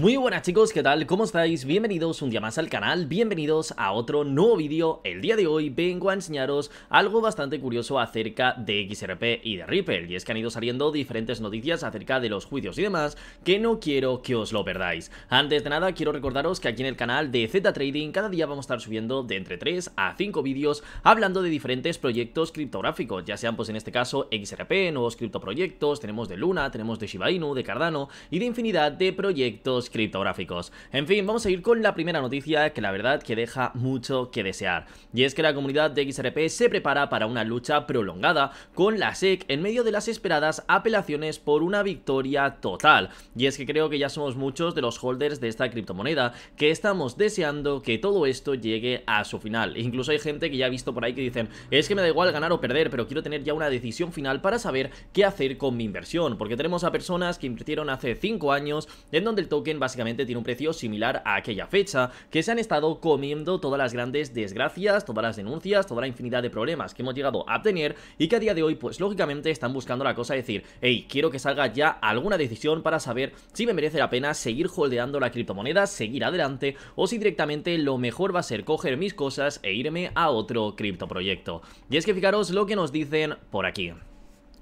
Muy buenas chicos, ¿qué tal? ¿Cómo estáis? Bienvenidos un día más al canal, bienvenidos a otro nuevo vídeo El día de hoy vengo a enseñaros algo bastante curioso acerca de XRP y de Ripple Y es que han ido saliendo diferentes noticias acerca de los juicios y demás que no quiero que os lo perdáis Antes de nada quiero recordaros que aquí en el canal de Z Trading cada día vamos a estar subiendo de entre 3 a 5 vídeos Hablando de diferentes proyectos criptográficos, ya sean pues en este caso XRP, nuevos criptoproyectos, tenemos de Luna, tenemos de Shiba Inu, de Cardano y de infinidad de proyectos criptográficos. En fin, vamos a ir con la primera noticia que la verdad que deja mucho que desear. Y es que la comunidad de XRP se prepara para una lucha prolongada con la SEC en medio de las esperadas apelaciones por una victoria total. Y es que creo que ya somos muchos de los holders de esta criptomoneda que estamos deseando que todo esto llegue a su final. Incluso hay gente que ya ha visto por ahí que dicen, es que me da igual ganar o perder, pero quiero tener ya una decisión final para saber qué hacer con mi inversión. Porque tenemos a personas que invirtieron hace 5 años en donde el token básicamente tiene un precio similar a aquella fecha, que se han estado comiendo todas las grandes desgracias, todas las denuncias, toda la infinidad de problemas que hemos llegado a tener y que a día de hoy, pues lógicamente están buscando la cosa decir, hey, quiero que salga ya alguna decisión para saber si me merece la pena seguir holdeando la criptomoneda, seguir adelante o si directamente lo mejor va a ser coger mis cosas e irme a otro criptoproyecto. Y es que fijaros lo que nos dicen por aquí.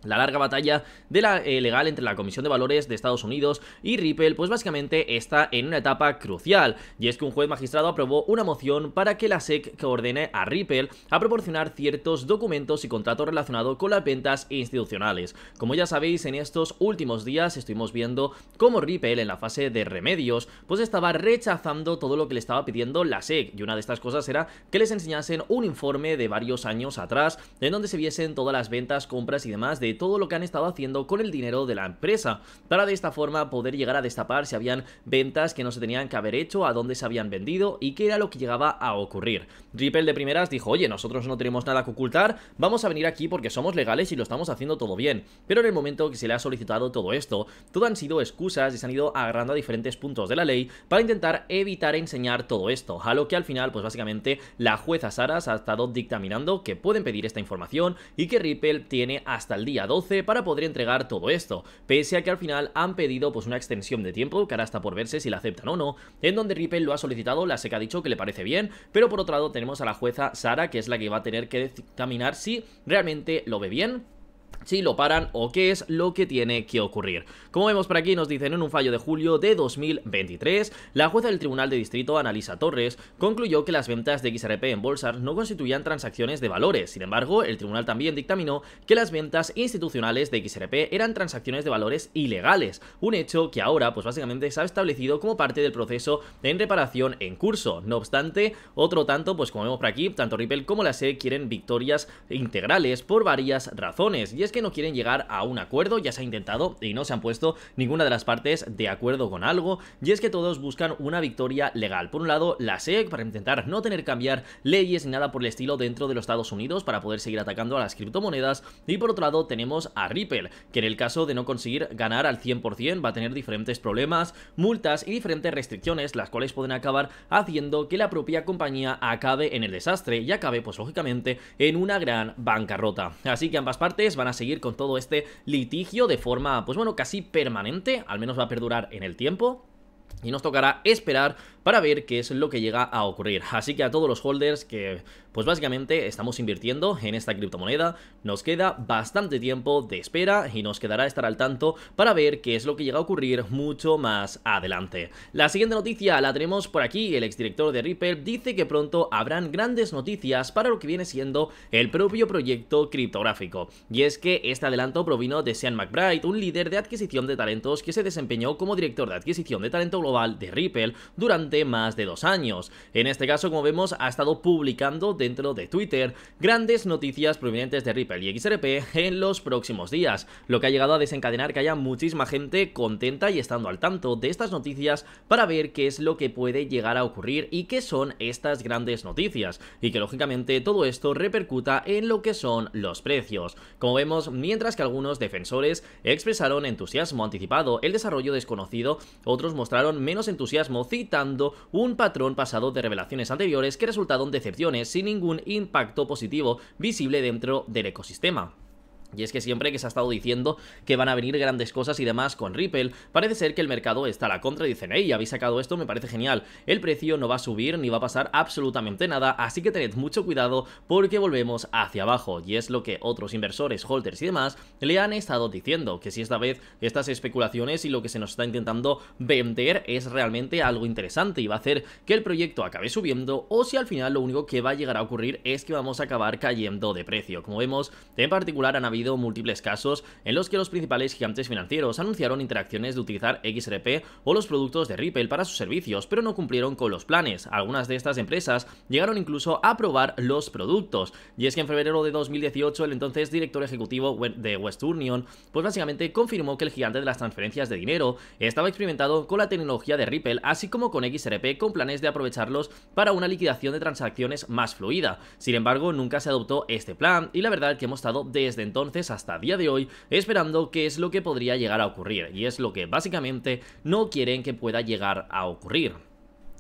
La larga batalla eh, legal entre la Comisión de Valores de Estados Unidos y Ripple, pues básicamente está en una etapa crucial, y es que un juez magistrado aprobó una moción para que la SEC ordene a Ripple a proporcionar ciertos documentos y contratos relacionados con las ventas institucionales. Como ya sabéis, en estos últimos días estuvimos viendo cómo Ripple en la fase de remedios, pues estaba rechazando todo lo que le estaba pidiendo la SEC, y una de estas cosas era que les enseñasen un informe de varios años atrás, en donde se viesen todas las ventas, compras y demás de de todo lo que han estado haciendo con el dinero de la empresa, para de esta forma poder llegar a destapar si habían ventas que no se tenían que haber hecho, a dónde se habían vendido y qué era lo que llegaba a ocurrir. Ripple de primeras dijo, oye, nosotros no tenemos nada que ocultar, vamos a venir aquí porque somos legales y lo estamos haciendo todo bien. Pero en el momento que se le ha solicitado todo esto, todo han sido excusas y se han ido agarrando a diferentes puntos de la ley para intentar evitar enseñar todo esto, a lo que al final, pues básicamente, la jueza Saras ha estado dictaminando que pueden pedir esta información y que Ripple tiene hasta el día 12 para poder entregar todo esto, pese a que al final han pedido pues una extensión de tiempo, que ahora está por verse si la aceptan o no, en donde Ripple lo ha solicitado, la seca ha dicho que le parece bien, pero por otro lado tenemos a la jueza Sara, que es la que va a tener que dictaminar si realmente lo ve bien si lo paran o qué es lo que tiene que ocurrir. Como vemos por aquí nos dicen en un fallo de julio de 2023, la jueza del Tribunal de Distrito, Analisa Torres, concluyó que las ventas de XRP en bolsas no constituían transacciones de valores. Sin embargo, el tribunal también dictaminó que las ventas institucionales de XRP eran transacciones de valores ilegales, un hecho que ahora pues básicamente se ha establecido como parte del proceso en reparación en curso. No obstante, otro tanto, pues como vemos por aquí, tanto Ripple como la SE quieren victorias integrales por varias razones y que no quieren llegar a un acuerdo, ya se ha intentado y no se han puesto ninguna de las partes de acuerdo con algo, y es que todos buscan una victoria legal. Por un lado, la SEC para intentar no tener que cambiar leyes ni nada por el estilo dentro de los Estados Unidos para poder seguir atacando a las criptomonedas, y por otro lado tenemos a Ripple, que en el caso de no conseguir ganar al 100% va a tener diferentes problemas, multas y diferentes restricciones, las cuales pueden acabar haciendo que la propia compañía acabe en el desastre y acabe pues lógicamente en una gran bancarrota. Así que ambas partes van a seguir con todo este litigio de forma, pues bueno, casi permanente, al menos va a perdurar en el tiempo. Y nos tocará esperar para ver qué es lo que llega a ocurrir. Así que a todos los holders que, pues básicamente estamos invirtiendo en esta criptomoneda, nos queda bastante tiempo de espera y nos quedará estar al tanto para ver qué es lo que llega a ocurrir mucho más adelante. La siguiente noticia la tenemos por aquí. El exdirector de Ripple dice que pronto habrán grandes noticias para lo que viene siendo el propio proyecto criptográfico. Y es que este adelanto provino de Sean McBride, un líder de adquisición de talentos que se desempeñó como director de adquisición de talento de Ripple durante más de dos años. En este caso, como vemos, ha estado publicando dentro de Twitter grandes noticias provenientes de Ripple y XRP en los próximos días, lo que ha llegado a desencadenar que haya muchísima gente contenta y estando al tanto de estas noticias para ver qué es lo que puede llegar a ocurrir y qué son estas grandes noticias, y que lógicamente todo esto repercuta en lo que son los precios. Como vemos, mientras que algunos defensores expresaron entusiasmo anticipado, el desarrollo desconocido, otros mostraron menos entusiasmo citando un patrón pasado de revelaciones anteriores que resultaron decepciones sin ningún impacto positivo visible dentro del ecosistema. Y es que siempre que se ha estado diciendo que van a venir grandes cosas y demás con Ripple, parece ser que el mercado está a la contra y dicen, hey, habéis sacado esto, me parece genial, el precio no va a subir ni va a pasar absolutamente nada, así que tened mucho cuidado porque volvemos hacia abajo. Y es lo que otros inversores, holders y demás le han estado diciendo, que si esta vez estas especulaciones y lo que se nos está intentando vender es realmente algo interesante y va a hacer que el proyecto acabe subiendo o si al final lo único que va a llegar a ocurrir es que vamos a acabar cayendo de precio. Como vemos, en particular han habido múltiples casos en los que los principales gigantes financieros anunciaron interacciones de utilizar XRP o los productos de Ripple para sus servicios, pero no cumplieron con los planes. Algunas de estas empresas llegaron incluso a probar los productos. Y es que en febrero de 2018 el entonces director ejecutivo de West Union, pues básicamente confirmó que el gigante de las transferencias de dinero estaba experimentado con la tecnología de Ripple, así como con XRP, con planes de aprovecharlos para una liquidación de transacciones más fluida. Sin embargo, nunca se adoptó este plan y la verdad que hemos estado desde entonces hasta día de hoy esperando qué es lo que podría llegar a ocurrir y es lo que básicamente no quieren que pueda llegar a ocurrir.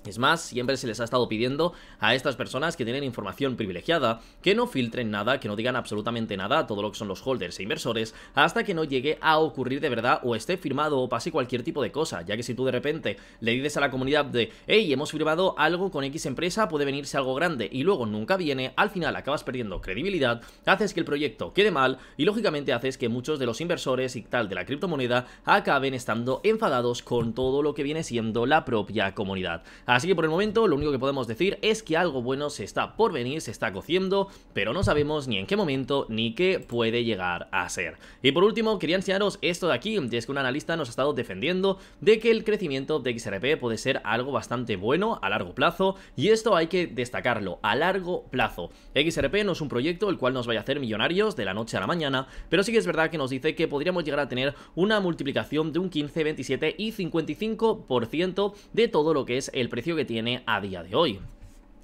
Es más, siempre se les ha estado pidiendo a estas personas que tienen información privilegiada que no filtren nada, que no digan absolutamente nada, todo lo que son los holders e inversores, hasta que no llegue a ocurrir de verdad o esté firmado o pase cualquier tipo de cosa, ya que si tú de repente le dices a la comunidad de, hey, hemos firmado algo con X empresa, puede venirse algo grande y luego nunca viene, al final acabas perdiendo credibilidad, haces que el proyecto quede mal y lógicamente haces que muchos de los inversores y tal de la criptomoneda acaben estando enfadados con todo lo que viene siendo la propia comunidad. Así que por el momento lo único que podemos decir es que algo bueno se está por venir, se está cociendo, pero no sabemos ni en qué momento ni qué puede llegar a ser. Y por último, quería enseñaros esto de aquí, y es que un analista nos ha estado defendiendo de que el crecimiento de XRP puede ser algo bastante bueno a largo plazo, y esto hay que destacarlo, a largo plazo. XRP no es un proyecto el cual nos vaya a hacer millonarios de la noche a la mañana, pero sí que es verdad que nos dice que podríamos llegar a tener una multiplicación de un 15, 27 y 55% de todo lo que es el precio precio que tiene a día de hoy.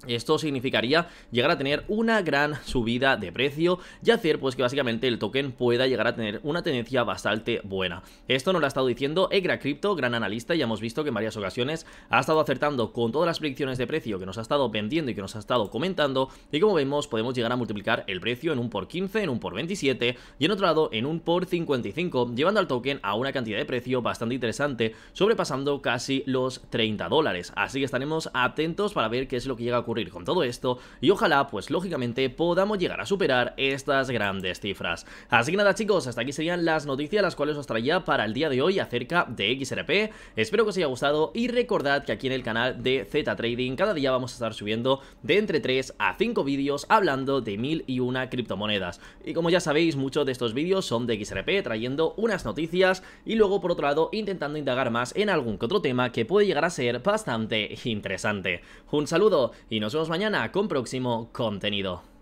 Esto significaría llegar a tener una gran subida de precio y hacer pues que básicamente el token pueda llegar a tener una tendencia bastante buena. Esto nos lo ha estado diciendo Egra Crypto, gran analista, y hemos visto que en varias ocasiones ha estado acertando con todas las predicciones de precio que nos ha estado vendiendo y que nos ha estado comentando y como vemos podemos llegar a multiplicar el precio en un por 15, en un por 27 y en otro lado en un por 55 llevando al token a una cantidad de precio bastante interesante sobrepasando casi los 30 dólares. Así que estaremos atentos para ver qué es lo que llega a ocurrir con todo esto y ojalá pues lógicamente podamos llegar a superar estas grandes cifras. Así que nada chicos, hasta aquí serían las noticias las cuales os traía para el día de hoy acerca de XRP, espero que os haya gustado y recordad que aquí en el canal de Z Trading cada día vamos a estar subiendo de entre 3 a 5 vídeos hablando de mil y una criptomonedas y como ya sabéis muchos de estos vídeos son de XRP trayendo unas noticias y luego por otro lado intentando indagar más en algún que otro tema que puede llegar a ser bastante interesante. Un saludo y y nos vemos mañana con próximo contenido.